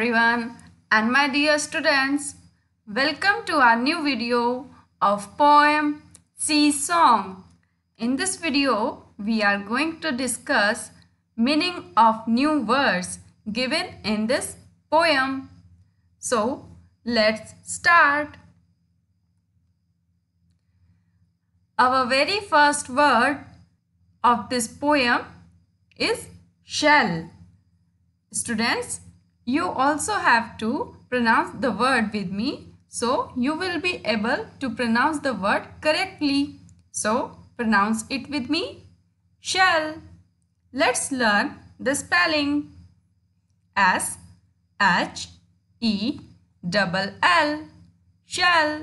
everyone and my dear students. Welcome to our new video of poem Sea Song. In this video, we are going to discuss meaning of new words given in this poem. So, let's start. Our very first word of this poem is shell. Students, you also have to pronounce the word with me. So you will be able to pronounce the word correctly. So pronounce it with me. Shell. Let's learn the spelling. S H E double L. Shell.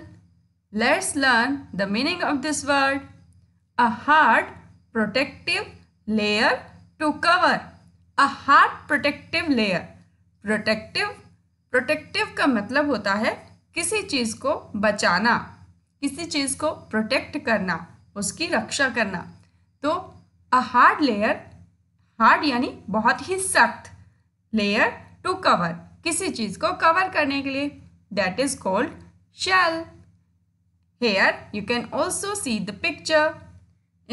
Let's learn the meaning of this word. A hard protective layer to cover. A hard protective layer. Protective protective का मतलब होता है किसी चीज़ को बचाना किसी चीज़ को protect करना उसकी रक्षा करना तो अ हार्ड लेयर हार्ड यानी बहुत ही सख्त लेयर टू कवर किसी चीज़ को कवर करने के लिए that is called shell here you can also see the picture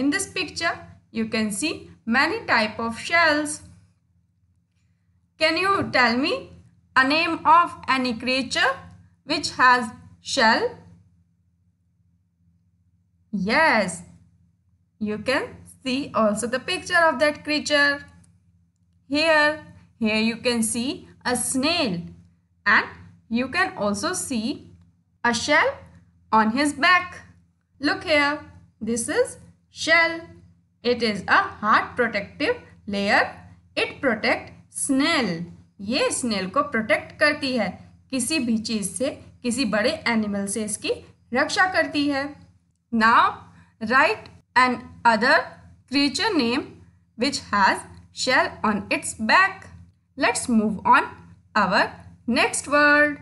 in this picture you can see many type of shells Can you tell me a name of any creature which has shell? Yes, you can see also the picture of that creature. Here, here you can see a snail and you can also see a shell on his back. Look here, this is shell. It is a heart protective layer. It protects snail ये snail को protect करती है किसी भी चीज से किसी बड़े एनिमल से इसकी रक्षा करती है now right another creature name which has shell on its back let's move on our next word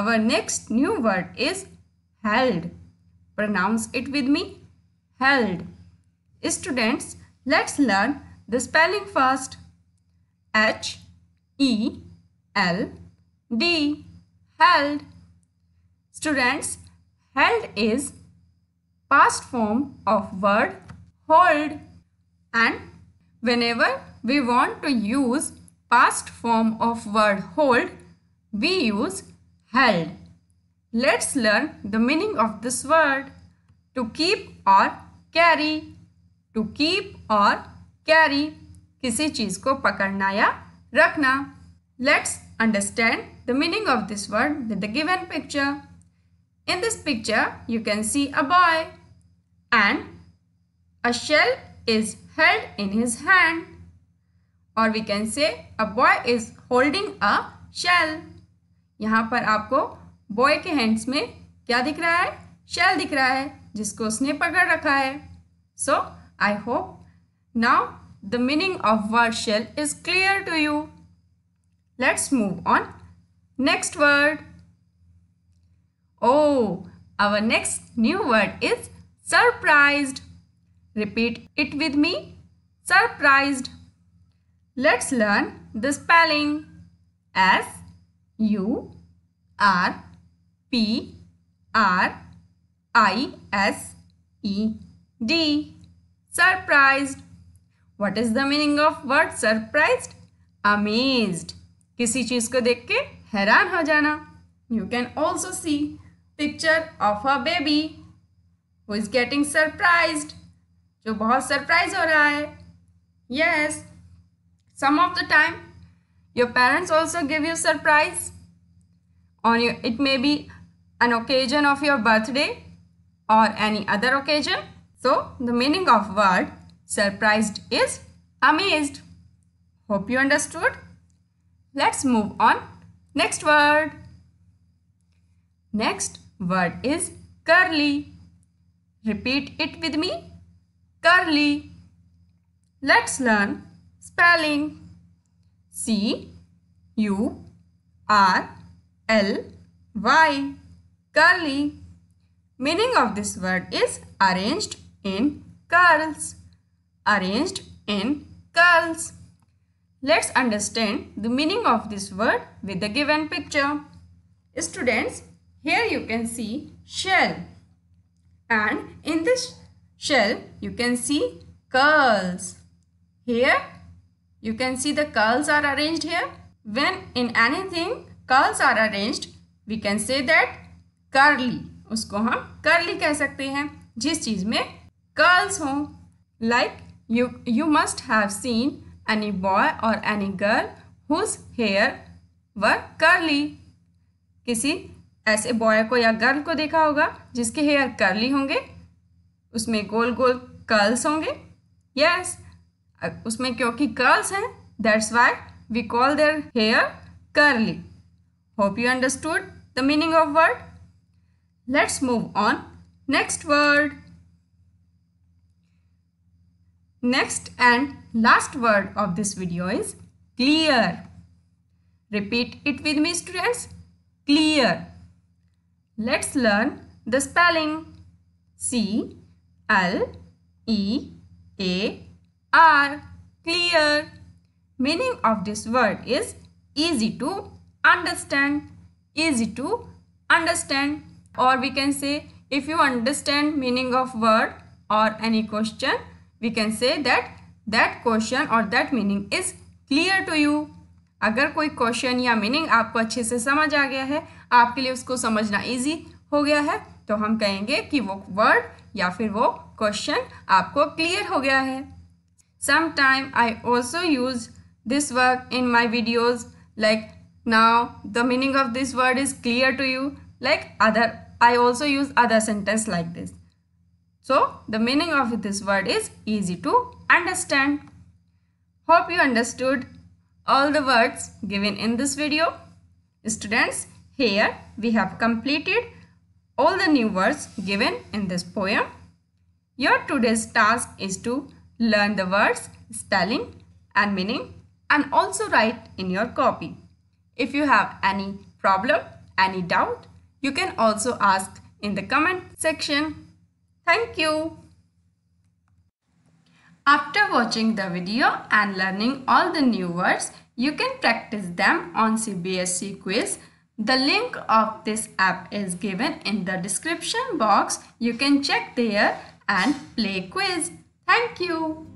our next new word is held pronounce it with me held students let's learn The spelling first H E L D held. Students, held is past form of word hold and whenever we want to use past form of word hold, we use held. Let's learn the meaning of this word. To keep or carry. To keep or carry किसी चीज को पकड़ना या रखना let's understand the meaning of this word with the given picture in this picture you can see a boy and a shell is held in his hand और we can say a boy is holding a shell यहाँ पर आपको boy के hands में क्या दिख रहा है शेल दिख रहा है जिसको उसने पकड़ रखा है so I hope Now the meaning of word shell is clear to you. Let's move on. Next word. Oh, our next new word is surprised. Repeat it with me. Surprised. Let's learn the spelling. S U R P R I S E D. Surprised. What is the meaning of word surprise amazed किसी चीज को देख के हैरान हो जाना you can also see picture of a baby who is getting surprise जो बहुत सरप्राइज हो रहा है yes some of the time your parents also give you surprise on your it may be an occasion of your birthday और any other occasion so the meaning of word Surprised is amazed. Hope you understood. Let's move on. Next word. Next word is curly. Repeat it with me. Curly. Let's learn spelling. C U R L Y. Curly. Meaning of this word is arranged in curls arranged in curls. Let's understand the meaning of this word with the given picture. Students, here you can see shell and in this shell you can see curls. Here you can see the curls are arranged here. When in anything curls are arranged we can say that curly. उसको हम curly कह सकते हैं जिस चीज़ में curls हों like You, you must have seen any boy or any girl whose hair were curly. किसी ऐसे बॉय को या गर्ल को देखा होगा जिसके हेयर कर्ली होंगे उसमें गोल गोल कर्ल्स होंगे यस yes, उसमें क्योंकि कर्ल्स हैं that's why we call their hair curly hope you understood the meaning of word let's move on next word Next and last word of this video is clear. Repeat it with me students. Clear. Let's learn the spelling. C L E A R. Clear. Meaning of this word is easy to understand. Easy to understand. Or we can say if you understand meaning of word or any question we can say that that question or that meaning is clear to you अगर कोई question या meaning आपको अच्छे से समझ आ गया है आपके लिए उसको समझना ईजी हो गया है तो हम कहेंगे कि वो वर्ड या फिर वो क्वेश्चन आपको क्लियर हो गया है some time I also use this work in my videos like now the meaning of this word is clear to you like other I also use other sentence like this So the meaning of this word is easy to understand. Hope you understood all the words given in this video. Students, here we have completed all the new words given in this poem. Your today's task is to learn the words, spelling and meaning and also write in your copy. If you have any problem, any doubt, you can also ask in the comment section. Thank you. After watching the video and learning all the new words, you can practice them on CBSC quiz. The link of this app is given in the description box. You can check there and play quiz. Thank you.